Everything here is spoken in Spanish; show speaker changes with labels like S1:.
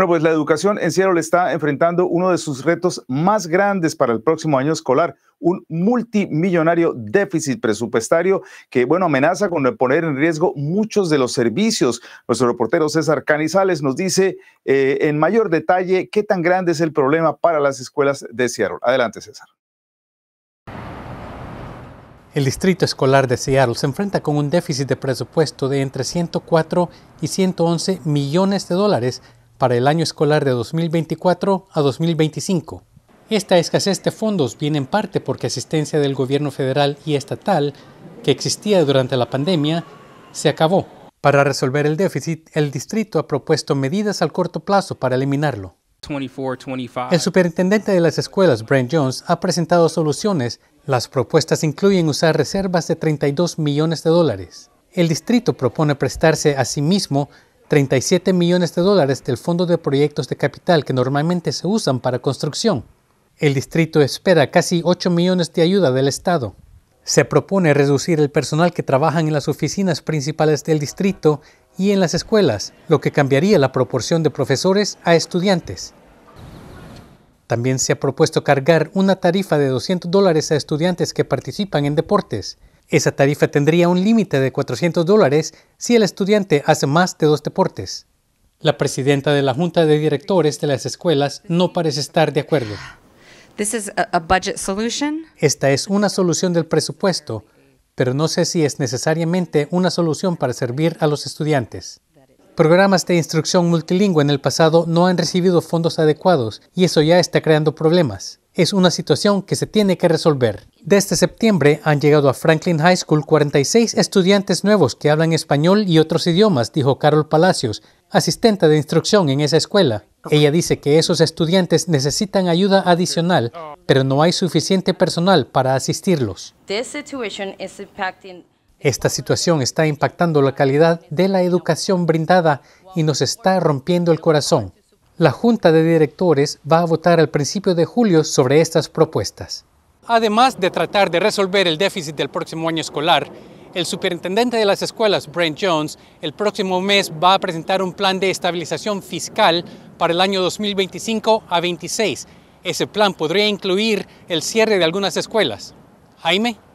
S1: Bueno, pues la educación en Seattle está enfrentando uno de sus retos más grandes para el próximo año escolar, un multimillonario déficit presupuestario que, bueno, amenaza con poner en riesgo muchos de los servicios. Nuestro reportero César Canizales nos dice eh, en mayor detalle qué tan grande es el problema para las escuelas de Seattle. Adelante, César.
S2: El Distrito Escolar de Seattle se enfrenta con un déficit de presupuesto de entre 104 y 111 millones de dólares para el año escolar de 2024 a 2025. Esta escasez de fondos viene en parte porque asistencia del gobierno federal y estatal que existía durante la pandemia se acabó. Para resolver el déficit, el distrito ha propuesto medidas al corto plazo para eliminarlo. El superintendente de las escuelas, Brent Jones, ha presentado soluciones. Las propuestas incluyen usar reservas de 32 millones de dólares. El distrito propone prestarse a sí mismo 37 millones de dólares del Fondo de Proyectos de Capital que normalmente se usan para construcción. El distrito espera casi 8 millones de ayuda del Estado. Se propone reducir el personal que trabaja en las oficinas principales del distrito y en las escuelas, lo que cambiaría la proporción de profesores a estudiantes. También se ha propuesto cargar una tarifa de 200 dólares a estudiantes que participan en deportes, esa tarifa tendría un límite de 400 dólares si el estudiante hace más de dos deportes. La presidenta de la Junta de Directores de las Escuelas no parece estar de acuerdo. Esta es una solución del presupuesto, pero no sé si es necesariamente una solución para servir a los estudiantes. Programas de instrucción multilingüe en el pasado no han recibido fondos adecuados y eso ya está creando problemas. Es una situación que se tiene que resolver. Desde septiembre han llegado a Franklin High School 46 estudiantes nuevos que hablan español y otros idiomas, dijo Carol Palacios, asistente de instrucción en esa escuela. Ella dice que esos estudiantes necesitan ayuda adicional, pero no hay suficiente personal para asistirlos. Esta situación está impactando la calidad de la educación brindada y nos está rompiendo el corazón. La Junta de Directores va a votar al principio de julio sobre estas propuestas. Además de tratar de resolver el déficit del próximo año escolar, el superintendente de las escuelas, Brent Jones, el próximo mes va a presentar un plan de estabilización fiscal para el año 2025 a 26. Ese plan podría incluir el cierre de algunas escuelas. Jaime.